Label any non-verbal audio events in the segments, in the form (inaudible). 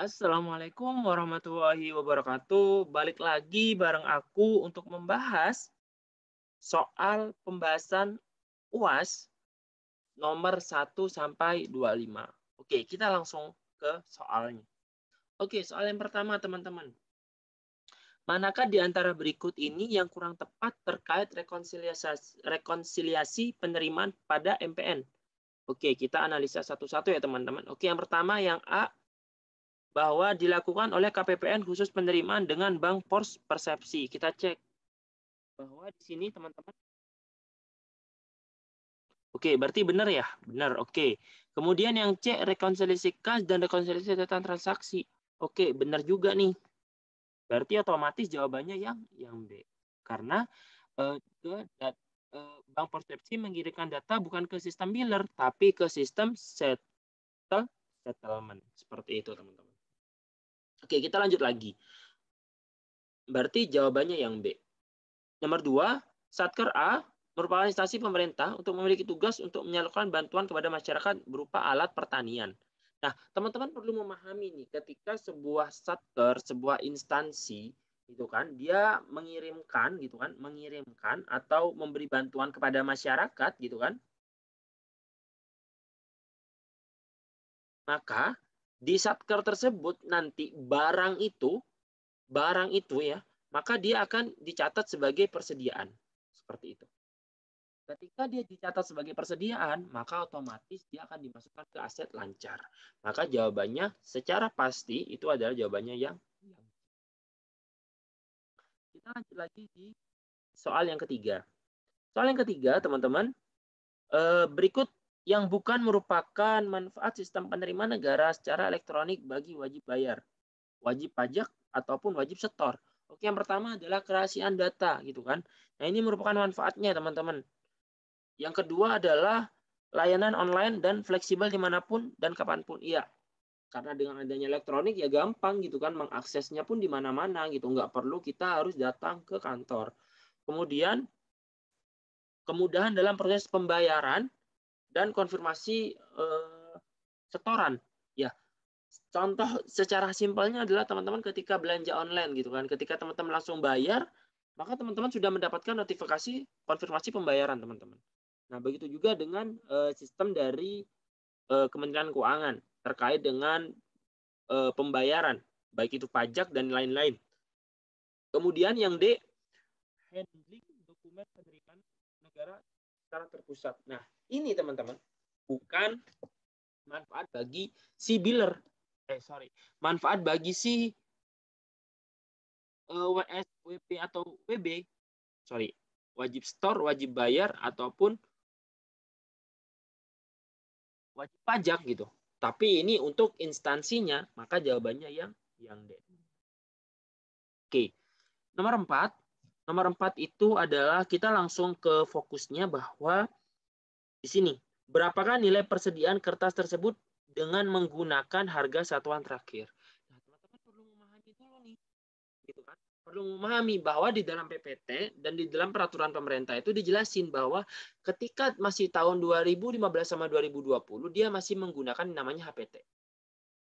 Assalamualaikum warahmatullahi wabarakatuh. Balik lagi bareng aku untuk membahas soal pembahasan UAS nomor 1 sampai 25. Oke, kita langsung ke soalnya. Oke, soal yang pertama teman-teman. Manakah di antara berikut ini yang kurang tepat terkait rekonsiliasi, rekonsiliasi penerimaan pada MPN? Oke, kita analisa satu-satu ya teman-teman. Oke, yang pertama yang A, bahwa dilakukan oleh KPPN khusus penerimaan dengan bank force persepsi. Kita cek bahwa di sini teman-teman Oke, berarti benar ya? Benar, oke. Kemudian yang C, rekonsiliasi kas dan rekonsiliasi catatan transaksi. Oke, benar juga nih. Berarti otomatis jawabannya yang yang B. Karena uh, ke, dat, uh, bank persepsi mengirimkan data bukan ke sistem biller, tapi ke sistem settle, settlement. Seperti itu, teman-teman. Oke, kita lanjut lagi. Berarti jawabannya yang B. Nomor dua, Satker A merupakan instansi pemerintah untuk memiliki tugas untuk menyalurkan bantuan kepada masyarakat berupa alat pertanian. Nah, teman-teman perlu memahami nih ketika sebuah satker, sebuah instansi gitu kan, dia mengirimkan gitu kan, mengirimkan atau memberi bantuan kepada masyarakat gitu kan. Maka di satker tersebut nanti barang itu barang itu ya maka dia akan dicatat sebagai persediaan seperti itu ketika dia dicatat sebagai persediaan maka otomatis dia akan dimasukkan ke aset lancar maka jawabannya secara pasti itu adalah jawabannya yang kita lanjut lagi di soal yang ketiga soal yang ketiga teman-teman eh, berikut yang bukan merupakan manfaat sistem penerimaan negara secara elektronik bagi wajib bayar, wajib pajak ataupun wajib setor. Oke, yang pertama adalah kerahasiaan data gitu kan. Nah, ini merupakan manfaatnya teman-teman. Yang kedua adalah layanan online dan fleksibel dimanapun dan kapanpun. Iya, karena dengan adanya elektronik ya gampang gitu kan mengaksesnya pun di mana-mana gitu. Nggak perlu kita harus datang ke kantor. Kemudian kemudahan dalam proses pembayaran dan konfirmasi eh, setoran ya contoh secara simpelnya adalah teman-teman ketika belanja online gitu kan ketika teman-teman langsung bayar maka teman-teman sudah mendapatkan notifikasi konfirmasi pembayaran teman-teman nah begitu juga dengan eh, sistem dari eh, Kementerian Keuangan terkait dengan eh, pembayaran baik itu pajak dan lain-lain kemudian yang D handling dokumen penerimaan negara secara terpusat. Nah, ini teman-teman bukan manfaat bagi si biller. Eh, sorry. Manfaat bagi si uh, eh, WS, WP atau WB. Sorry. Wajib store, wajib bayar, ataupun wajib pajak gitu. Tapi ini untuk instansinya, maka jawabannya yang yang D. Oke. Nomor empat Nomor empat itu adalah kita langsung ke fokusnya bahwa di sini, berapakah nilai persediaan kertas tersebut dengan menggunakan harga satuan terakhir? Nah, teman-teman perlu memahami dulu nih, gitu kan? Perlu memahami bahwa di dalam PPT dan di dalam peraturan pemerintah itu dijelasin bahwa ketika masih tahun 2015 sama 2020 dia masih menggunakan namanya HPT.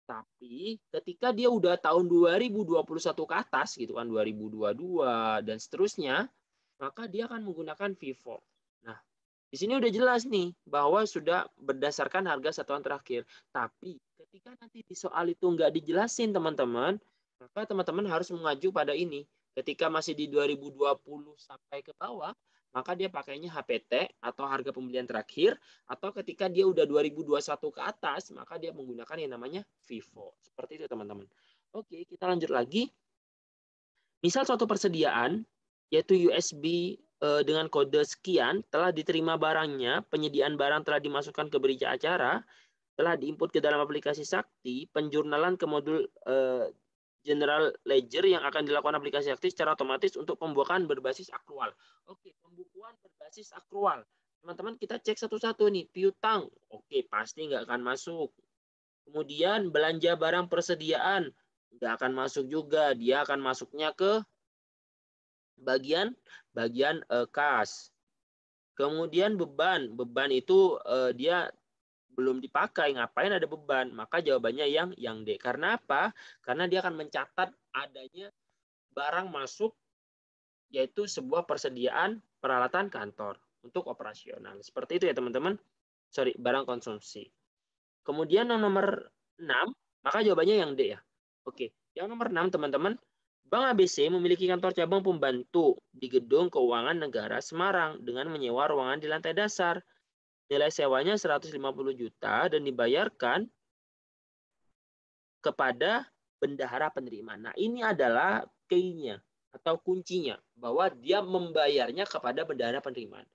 Tapi ketika dia udah tahun 2021 ke atas gitu kan 2022 dan seterusnya, maka dia akan menggunakan FIFO. Nah, di sini udah jelas nih bahwa sudah berdasarkan harga satuan terakhir. Tapi ketika nanti di soal itu nggak dijelasin teman-teman, maka teman-teman harus mengacu pada ini. Ketika masih di 2020 sampai ke bawah, maka dia pakainya HPT atau harga pembelian terakhir atau ketika dia udah 2021 ke atas maka dia menggunakan yang namanya FIFO. Seperti itu teman-teman. Oke, kita lanjut lagi. Misal suatu persediaan yaitu USB eh, dengan kode sekian telah diterima barangnya, penyediaan barang telah dimasukkan ke berita acara, telah diinput ke dalam aplikasi Sakti, penjurnalan ke modul eh, general ledger yang akan dilakukan aplikasi aktif secara otomatis untuk pembukaan berbasis akrual. Oke, pembukuan berbasis akrual. Teman-teman kita cek satu-satu nih, piutang. Oke, pasti nggak akan masuk. Kemudian belanja barang persediaan nggak akan masuk juga. Dia akan masuknya ke bagian bagian uh, kas. Kemudian beban, beban itu uh, dia belum dipakai, ngapain ada beban? Maka jawabannya yang yang D. Karena apa? Karena dia akan mencatat adanya barang masuk yaitu sebuah persediaan peralatan kantor untuk operasional. Seperti itu ya teman-teman. Sorry, barang konsumsi. Kemudian yang nomor 6, maka jawabannya yang D ya. Oke, yang nomor 6 teman-teman, Bank ABC memiliki kantor cabang pembantu di Gedung Keuangan Negara Semarang dengan menyewa ruangan di lantai dasar nilai sewanya 150 juta dan dibayarkan kepada bendahara penerima. Nah, ini adalah key-nya atau kuncinya bahwa dia membayarnya kepada bendahara penerima.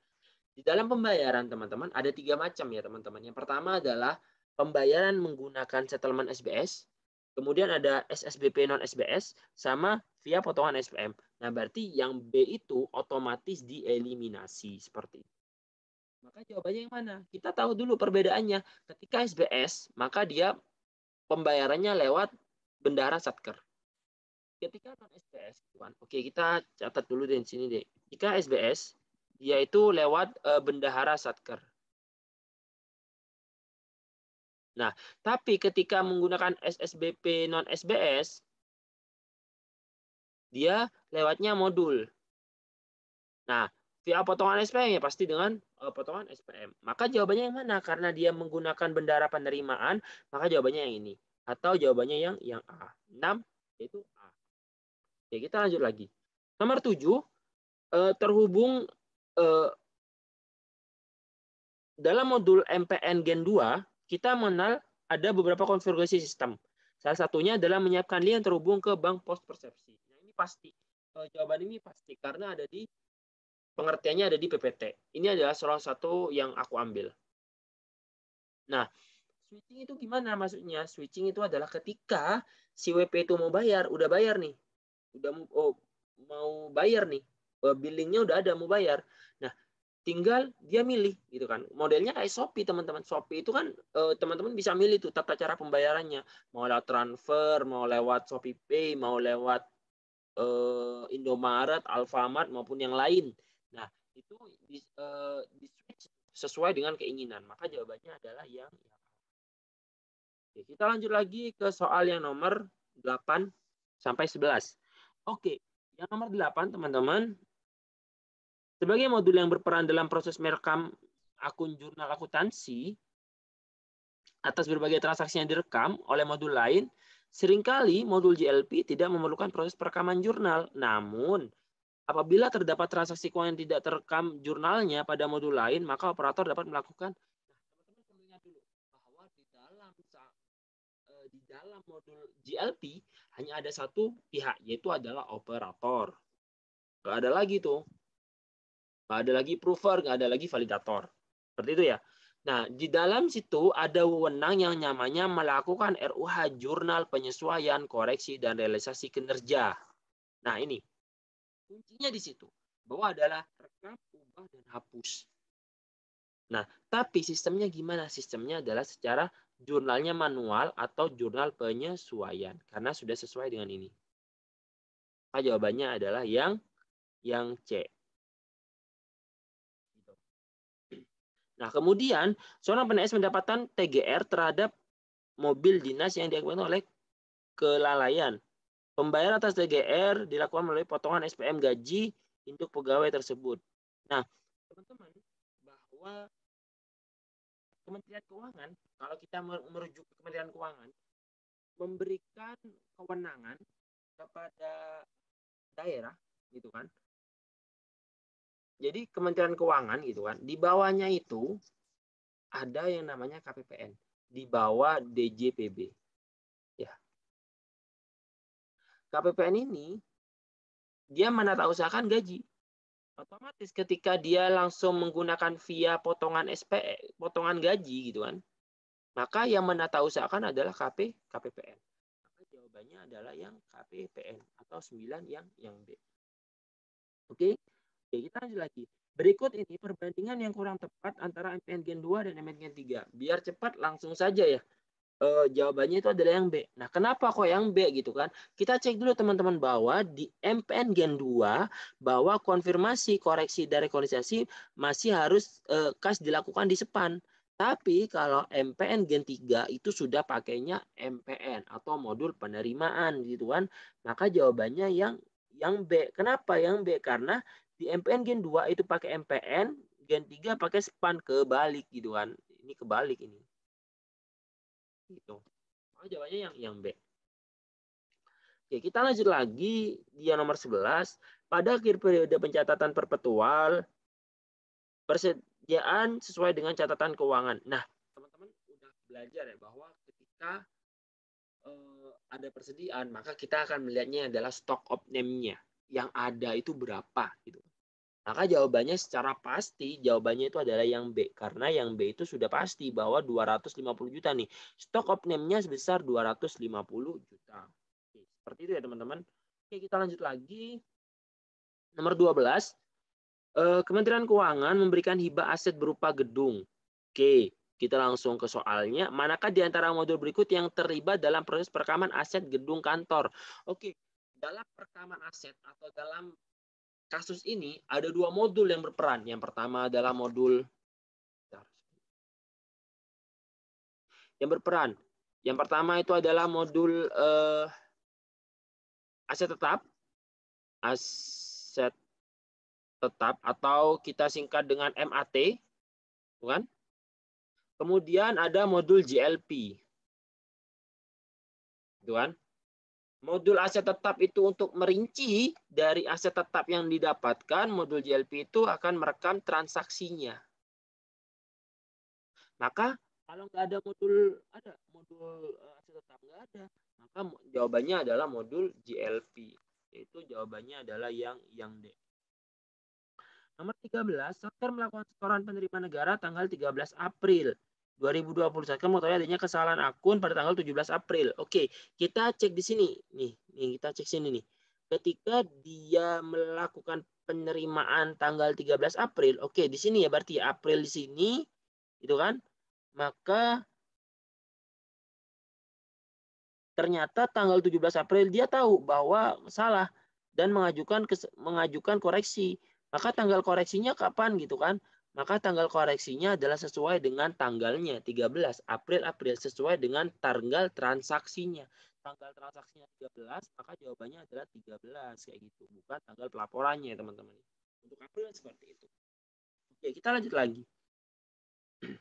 Di dalam pembayaran teman-teman ada tiga macam ya teman-teman. Yang pertama adalah pembayaran menggunakan settlement SBS, kemudian ada SSBP non SBS sama via potongan SPM. Nah, berarti yang B itu otomatis dieliminasi seperti itu. Maka jawabannya yang mana? Kita tahu dulu perbedaannya. Ketika SBS, maka dia pembayarannya lewat bendahara satker. Ketika non SBS, Tuan. Oke, kita catat dulu di sini deh. Jika SBS, dia itu lewat e, bendahara satker. Nah, tapi ketika menggunakan SSBP non SBS, dia lewatnya modul. Nah, via potongan SPM ya pasti dengan uh, potongan SPM. Maka jawabannya yang mana? Karena dia menggunakan bendara penerimaan, maka jawabannya yang ini atau jawabannya yang yang A. 6 yaitu A. Oke, kita lanjut lagi. Nomor 7 uh, eh, terhubung uh, dalam modul MPN Gen 2 kita mengenal ada beberapa konfigurasi sistem. Salah satunya adalah menyiapkan lien terhubung ke bank pos persepsi. Nah, ini pasti. Jawaban ini pasti karena ada di pengertiannya ada di PPT. Ini adalah salah satu yang aku ambil. Nah, switching itu gimana maksudnya? Switching itu adalah ketika si WP itu mau bayar, udah bayar nih. Udah mau oh, mau bayar nih. Eh, billingnya udah ada mau bayar. Nah, tinggal dia milih gitu kan modelnya kayak Shopee teman-teman Shopee itu kan eh, teman-teman bisa milih tuh tata cara pembayarannya mau lewat transfer mau lewat Shopee Pay mau lewat eh, Indomaret Alfamart maupun yang lain Nah, itu di, uh, di sesuai dengan keinginan. Maka jawabannya adalah yang, yang Oke, kita lanjut lagi ke soal yang nomor 8 sampai 11. Oke, yang nomor 8 teman-teman sebagai modul yang berperan dalam proses merekam akun jurnal akuntansi atas berbagai transaksi yang direkam oleh modul lain, seringkali modul GLP tidak memerlukan proses perekaman jurnal. Namun, Apabila terdapat transaksi keuangan yang tidak terekam jurnalnya pada modul lain, maka operator dapat melakukan nah, eh, di dalam modul GLP hanya ada satu pihak yaitu adalah operator. Gak ada lagi tuh. Gak ada lagi prover, gak ada lagi validator. Seperti itu ya. Nah, di dalam situ ada wewenang yang namanya melakukan RUH jurnal penyesuaian, koreksi dan realisasi kinerja. Nah, ini Kuncinya di situ. Bahwa adalah rekam, ubah, dan hapus. Nah, tapi sistemnya gimana? Sistemnya adalah secara jurnalnya manual atau jurnal penyesuaian karena sudah sesuai dengan ini. Nah, jawabannya adalah yang yang C. Nah, kemudian seorang PNS mendapatkan TGR terhadap mobil dinas yang diakui oleh kelalaian Pembayaran atas DGR dilakukan melalui potongan SPM gaji untuk pegawai tersebut. Nah, teman-teman, bahwa Kementerian Keuangan, kalau kita merujuk ke Kementerian Keuangan, memberikan kewenangan kepada daerah, gitu kan. Jadi Kementerian Keuangan gitu kan, di bawahnya itu ada yang namanya KPPN, di bawah DJPB. KPPN ini dia menata usahakan gaji. Otomatis ketika dia langsung menggunakan via potongan SP potongan gaji gitu kan. Maka yang menata usahakan adalah KP KPPN. Maka jawabannya adalah yang KPPN atau 9 yang yang B. Oke. Oke, kita lanjut lagi. Berikut ini perbandingan yang kurang tepat antara MPN Gen 2 dan MPN Gen 3. Biar cepat langsung saja ya uh, jawabannya itu adalah yang B. Nah, kenapa kok yang B gitu kan? Kita cek dulu teman-teman bahwa di MPN Gen 2 bahwa konfirmasi, koreksi dan rekonsiliasi masih harus uh, kas dilakukan di sepan. Tapi kalau MPN Gen 3 itu sudah pakainya MPN atau modul penerimaan gitu kan. Maka jawabannya yang yang B. Kenapa yang B? Karena di MPN Gen 2 itu pakai MPN, Gen 3 pakai span kebalik gitu kan. Ini kebalik ini gitu oh, jawabannya yang yang B Oke, kita lanjut lagi dia nomor 11. Pada akhir periode pencatatan perpetual, persediaan sesuai dengan catatan keuangan. Nah, teman-teman udah belajar ya bahwa ketika eh, ada persediaan, maka kita akan melihatnya adalah stock of name-nya. Yang ada itu berapa gitu. Maka jawabannya secara pasti, jawabannya itu adalah yang B. Karena yang B itu sudah pasti bahwa 250 juta nih. Stok opname-nya sebesar 250 juta. Oke, seperti itu ya teman-teman. Oke, kita lanjut lagi. Nomor 12. Eh, Kementerian Keuangan memberikan hibah aset berupa gedung. Oke, kita langsung ke soalnya. Manakah di antara modul berikut yang terlibat dalam proses perekaman aset gedung kantor? Oke, dalam perekaman aset atau dalam kasus ini ada dua modul yang berperan. Yang pertama adalah modul yang berperan. Yang pertama itu adalah modul eh, aset tetap, aset tetap atau kita singkat dengan MAT, bukan? Kemudian ada modul JLP, tuan. Modul aset tetap itu untuk merinci dari aset tetap yang didapatkan, modul JLP itu akan merekam transaksinya. Maka kalau nggak ada modul ada modul eh, aset tetap nggak ada, maka jawabannya adalah modul JLP. Itu jawabannya adalah yang yang D. Nomor 13, Soter melakukan setoran penerima negara tanggal 13 April 2021 kan mau tahu ya, adanya kesalahan akun pada tanggal 17 April. Oke, kita cek di sini. Nih, nih kita cek sini nih. Ketika dia melakukan penerimaan tanggal 13 April. Oke, di sini ya berarti ya, April di sini gitu kan? Maka ternyata tanggal 17 April dia tahu bahwa salah dan mengajukan mengajukan koreksi. Maka tanggal koreksinya kapan gitu kan? maka tanggal koreksinya adalah sesuai dengan tanggalnya 13 April April sesuai dengan tanggal transaksinya. Tanggal transaksinya 13, maka jawabannya adalah 13 kayak gitu, bukan tanggal pelaporannya, teman-teman. Untuk April seperti itu. Oke, kita lanjut lagi. (clears throat)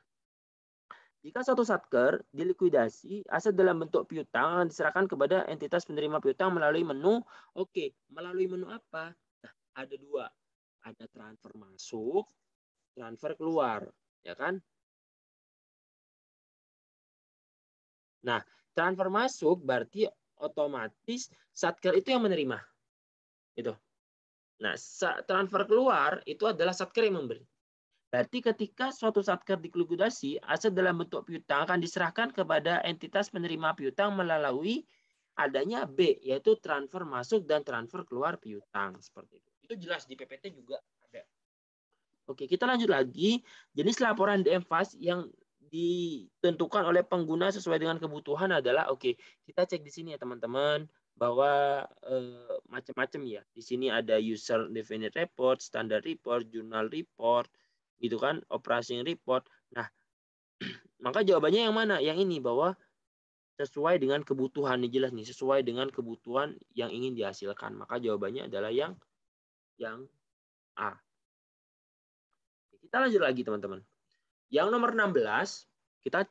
Jika suatu satker dilikuidasi, aset dalam bentuk piutang akan diserahkan kepada entitas penerima piutang melalui menu. Oke, melalui menu apa? Nah, ada dua. Ada transfer masuk, transfer keluar, ya kan? Nah, transfer masuk berarti otomatis satker itu yang menerima. Itu. Nah, transfer keluar itu adalah satker yang memberi. Berarti ketika suatu satker dikludasi, aset dalam bentuk piutang akan diserahkan kepada entitas penerima piutang melalui adanya B, yaitu transfer masuk dan transfer keluar piutang. Seperti itu. Itu jelas di PPT juga Oke, kita lanjut lagi. Jenis laporan DMFAS yang ditentukan oleh pengguna sesuai dengan kebutuhan adalah oke, kita cek di sini ya teman-teman bahwa eh, macam-macam ya. Di sini ada user defined report, standard report, journal report, gitu kan, operating report. Nah, (clears throat) maka jawabannya yang mana? Yang ini bahwa sesuai dengan kebutuhan nih jelas nih, sesuai dengan kebutuhan yang ingin dihasilkan. Maka jawabannya adalah yang yang A. Kita lanjut lagi teman-teman. Yang nomor 16, kita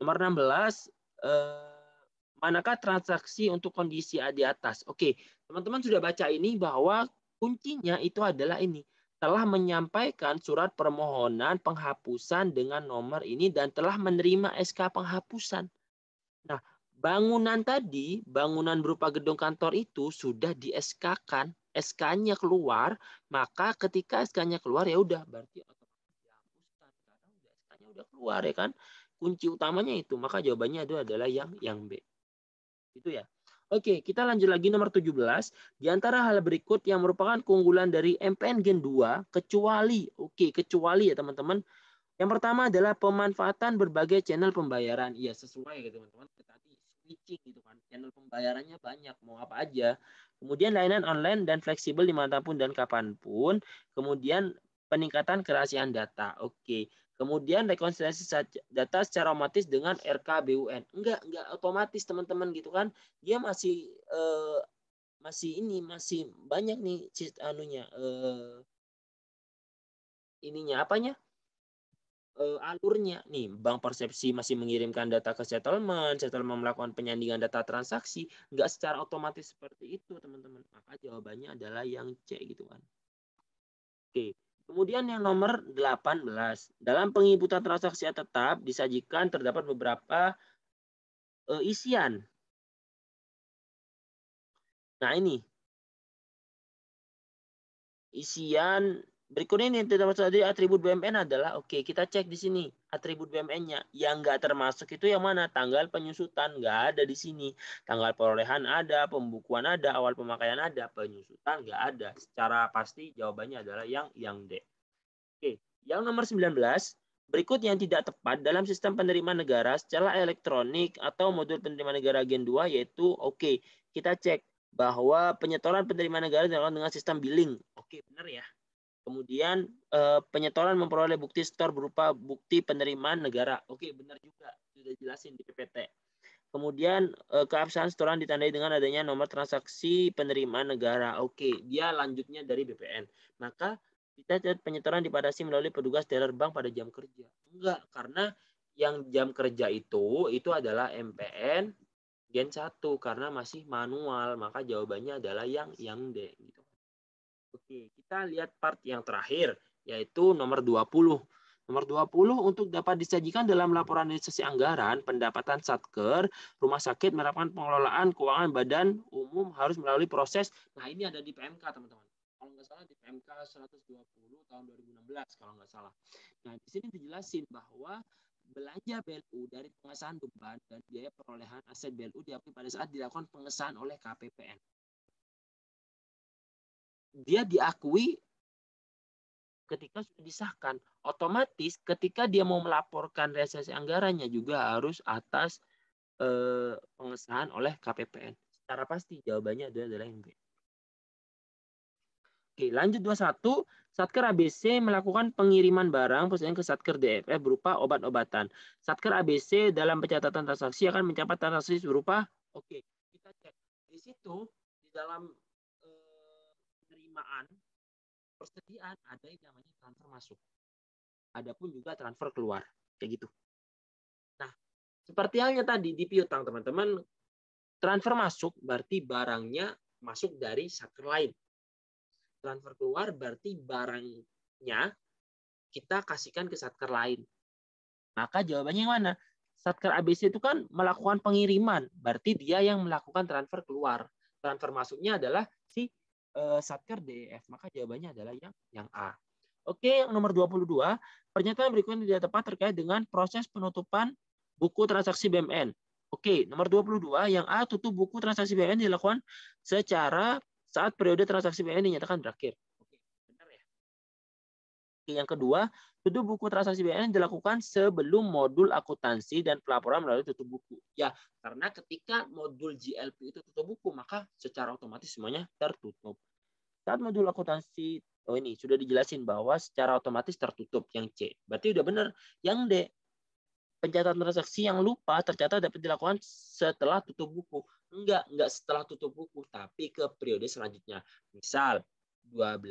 nomor 16 eh, manakah transaksi untuk kondisi A di atas? Oke, teman-teman sudah baca ini bahwa kuncinya itu adalah ini telah menyampaikan surat permohonan penghapusan dengan nomor ini dan telah menerima SK penghapusan. Nah, bangunan tadi, bangunan berupa gedung kantor itu sudah di SK-kan SK-nya keluar, maka ketika SK-nya keluar ya udah berarti otomatis dihapuskan karena udah SK-nya udah keluar ya kan. Kunci utamanya itu, maka jawabannya itu adalah yang yang B. Itu ya. Oke, kita lanjut lagi nomor 17. Di antara hal berikut yang merupakan keunggulan dari MPN Gen 2 kecuali oke, kecuali ya teman-teman. Yang pertama adalah pemanfaatan berbagai channel pembayaran. Iya, sesuai ya teman-teman. Tadi pitching gitu kan. Channel pembayarannya banyak, mau apa aja. Kemudian layanan online dan fleksibel dimanapun dan kapanpun. Kemudian peningkatan kerahasiaan data. Oke. Kemudian rekonsiliasi data secara otomatis dengan RKBUN. Enggak, enggak otomatis teman-teman gitu kan. Dia masih eh, masih ini masih banyak nih anunya eh, ininya apanya? uh, alurnya nih bank persepsi masih mengirimkan data ke settlement settlement melakukan penyandingan data transaksi nggak secara otomatis seperti itu teman-teman maka jawabannya adalah yang C gitu kan oke kemudian yang nomor 18 dalam pengibutan transaksi tetap disajikan terdapat beberapa uh, isian nah ini isian Berikut ini tidak masuk di atribut BMN adalah oke okay, kita cek di sini atribut BMN-nya yang nggak termasuk itu yang mana tanggal penyusutan nggak ada di sini tanggal perolehan ada pembukuan ada awal pemakaian ada penyusutan nggak ada secara pasti jawabannya adalah yang yang D. Oke okay. yang nomor 19 berikut yang tidak tepat dalam sistem penerimaan negara secara elektronik atau modul penerimaan negara Gen 2 yaitu oke okay, kita cek bahwa penyetoran penerimaan negara dilakukan dengan sistem billing. Oke benar ya Kemudian eh, penyetoran memperoleh bukti setor berupa bukti penerimaan negara. Oke, benar juga. Sudah jelasin di PPT. Kemudian eh, keabsahan setoran ditandai dengan adanya nomor transaksi penerimaan negara. Oke, dia lanjutnya dari BPN. Maka kita penyetoran dipadasi melalui petugas teller bank pada jam kerja. Enggak, karena yang jam kerja itu itu adalah MPN Gen 1 karena masih manual, maka jawabannya adalah yang yang D gitu. Oke, kita lihat part yang terakhir, yaitu nomor 20. Nomor 20 untuk dapat disajikan dalam laporan realisasi anggaran pendapatan satker rumah sakit menerapkan pengelolaan keuangan badan umum harus melalui proses. Nah, ini ada di PMK, teman-teman. Kalau nggak salah di PMK 120 tahun 2016 kalau nggak salah. Nah, di sini dijelasin bahwa belanja BLU dari pengesahan beban dan biaya perolehan aset BLU diakui pada saat dilakukan pengesahan oleh KPPN dia diakui ketika sudah disahkan. Otomatis ketika dia mau melaporkan realisasi anggarannya juga harus atas eh, pengesahan oleh KPPN. Secara pasti jawabannya adalah, adalah yang B. Oke, lanjut 21. Satker ABC melakukan pengiriman barang perusahaan ke Satker DFF berupa obat-obatan. Satker ABC dalam pencatatan transaksi akan mencatat transaksi berupa oke, kita cek. Di situ di dalam penerimaan persediaan ada yang namanya transfer masuk. Adapun juga transfer keluar, kayak gitu. Nah, seperti halnya tadi di piutang teman-teman, transfer masuk berarti barangnya masuk dari satker lain. Transfer keluar berarti barangnya kita kasihkan ke satker lain. Maka jawabannya yang mana? Satker ABC itu kan melakukan pengiriman, berarti dia yang melakukan transfer keluar. Transfer masuknya adalah si uh, satker DEF? Maka jawabannya adalah yang yang A. Oke, yang nomor 22, pernyataan berikutnya tidak tepat terkait dengan proses penutupan buku transaksi BMN. Oke, nomor 22, yang A tutup buku transaksi BMN dilakukan secara saat periode transaksi BMN dinyatakan berakhir. Yang kedua, tutup buku transaksi BNN dilakukan sebelum modul akuntansi dan pelaporan melalui tutup buku. Ya, karena ketika modul GLP itu tutup buku, maka secara otomatis semuanya tertutup. Saat modul akuntansi, oh ini sudah dijelasin bahwa secara otomatis tertutup yang C. Berarti udah benar. Yang D, pencatatan transaksi yang lupa tercatat dapat dilakukan setelah tutup buku. Enggak, enggak setelah tutup buku, tapi ke periode selanjutnya. Misal 12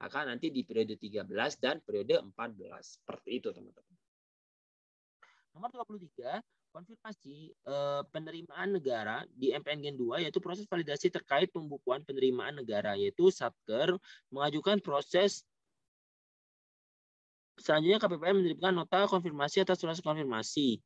akan nanti di periode 13 dan periode 14. Seperti itu, teman-teman. Nomor 23, konfirmasi eh, penerimaan negara di MPN Gen 2 yaitu proses validasi terkait pembukuan penerimaan negara yaitu Satker mengajukan proses selanjutnya KPPN menerbitkan nota konfirmasi atas surat konfirmasi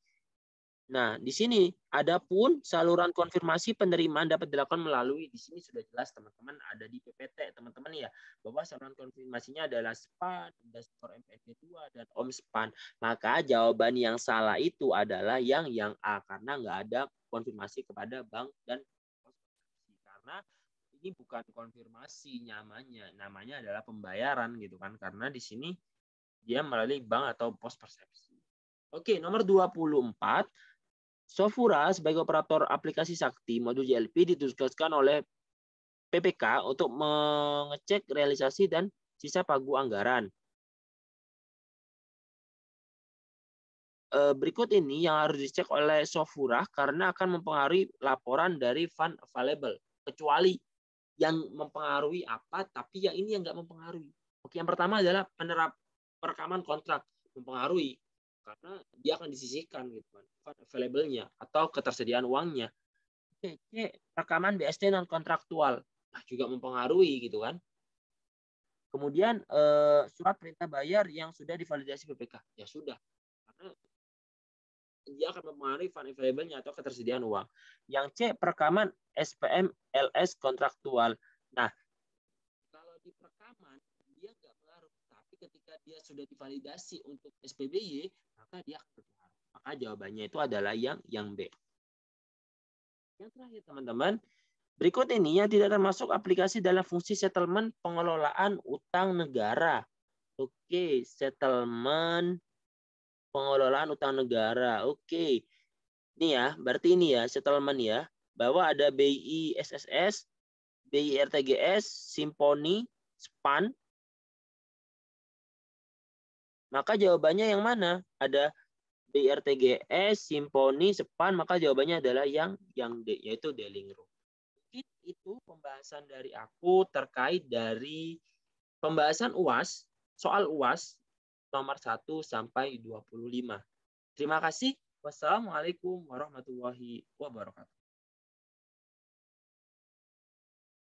Nah, di sini ada pun saluran konfirmasi penerimaan dapat dilakukan melalui di sini sudah jelas teman-teman ada di PPT teman-teman ya bahwa saluran konfirmasinya adalah span underscore MPD2 dan omspan. Maka jawaban yang salah itu adalah yang yang A karena nggak ada konfirmasi kepada bank dan karena ini bukan konfirmasi namanya, namanya adalah pembayaran gitu kan karena di sini dia melalui bank atau pos persepsi. Oke, nomor 24 Sofura sebagai operator aplikasi Sakti modul JLP ditugaskan oleh PPK untuk mengecek realisasi dan sisa pagu anggaran. E, berikut ini yang harus dicek oleh Sofura karena akan mempengaruhi laporan dari fund available. Kecuali yang mempengaruhi apa, tapi yang ini yang nggak mempengaruhi. Oke, yang pertama adalah penerap perekaman kontrak mempengaruhi karena dia akan disisihkan gitu kan, kan available-nya atau ketersediaan uangnya oke rekaman BST non kontraktual nah, juga mempengaruhi gitu kan kemudian eh, surat perintah bayar yang sudah divalidasi BPK ya sudah karena dia akan mempengaruhi fund available-nya atau ketersediaan uang yang C perekaman SPM LS kontraktual nah dia sudah divalidasi untuk SPBY, maka dia berpengaruh. Maka jawabannya itu adalah yang yang B. Yang terakhir teman-teman, berikut ini yang tidak termasuk aplikasi dalam fungsi settlement pengelolaan utang negara. Oke, settlement pengelolaan utang negara. Oke. Ini ya, berarti ini ya settlement ya, bahwa ada BI SSS, BI RTGS, Simponi, SPAN, maka jawabannya yang mana? Ada BRTGS, Simponi, Sepan, maka jawabannya adalah yang yang D, yaitu Room. Mungkin itu pembahasan dari aku terkait dari pembahasan UAS, soal UAS nomor 1 sampai 25. Terima kasih. Wassalamualaikum warahmatullahi wabarakatuh.